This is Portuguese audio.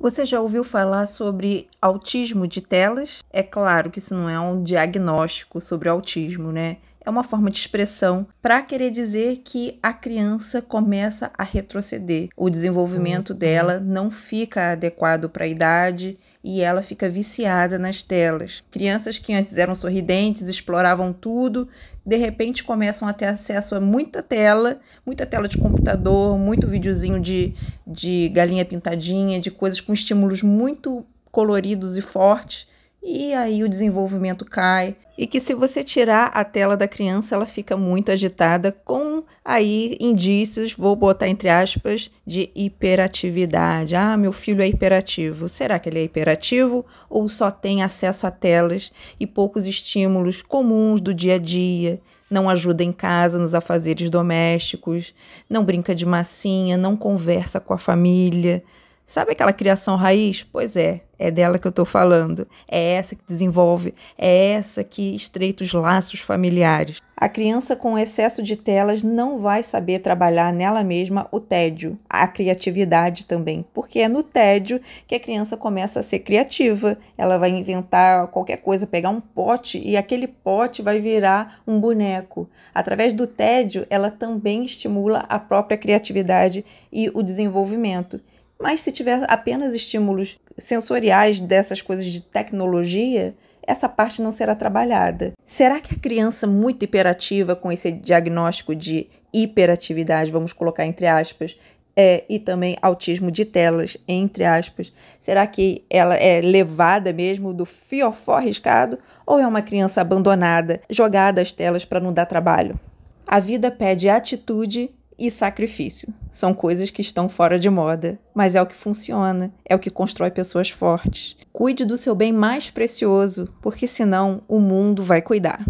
Você já ouviu falar sobre autismo de telas? É claro que isso não é um diagnóstico sobre autismo, né? é uma forma de expressão para querer dizer que a criança começa a retroceder. O desenvolvimento uhum. dela não fica adequado para a idade e ela fica viciada nas telas. Crianças que antes eram sorridentes, exploravam tudo, de repente começam a ter acesso a muita tela, muita tela de computador, muito videozinho de, de galinha pintadinha, de coisas com estímulos muito coloridos e fortes e aí o desenvolvimento cai. E que se você tirar a tela da criança, ela fica muito agitada com aí indícios, vou botar entre aspas, de hiperatividade. Ah, meu filho é hiperativo. Será que ele é hiperativo ou só tem acesso a telas e poucos estímulos comuns do dia a dia? Não ajuda em casa, nos afazeres domésticos, não brinca de massinha, não conversa com a família Sabe aquela criação raiz? Pois é, é dela que eu estou falando. É essa que desenvolve, é essa que estreita os laços familiares. A criança com excesso de telas não vai saber trabalhar nela mesma o tédio, a criatividade também, porque é no tédio que a criança começa a ser criativa. Ela vai inventar qualquer coisa, pegar um pote e aquele pote vai virar um boneco. Através do tédio, ela também estimula a própria criatividade e o desenvolvimento. Mas se tiver apenas estímulos sensoriais dessas coisas de tecnologia, essa parte não será trabalhada. Será que a criança muito hiperativa, com esse diagnóstico de hiperatividade, vamos colocar entre aspas, é, e também autismo de telas, entre aspas, será que ela é levada mesmo do fiofó arriscado ou é uma criança abandonada, jogada às telas para não dar trabalho? A vida pede atitude e sacrifício. São coisas que estão fora de moda, mas é o que funciona, é o que constrói pessoas fortes. Cuide do seu bem mais precioso, porque senão o mundo vai cuidar.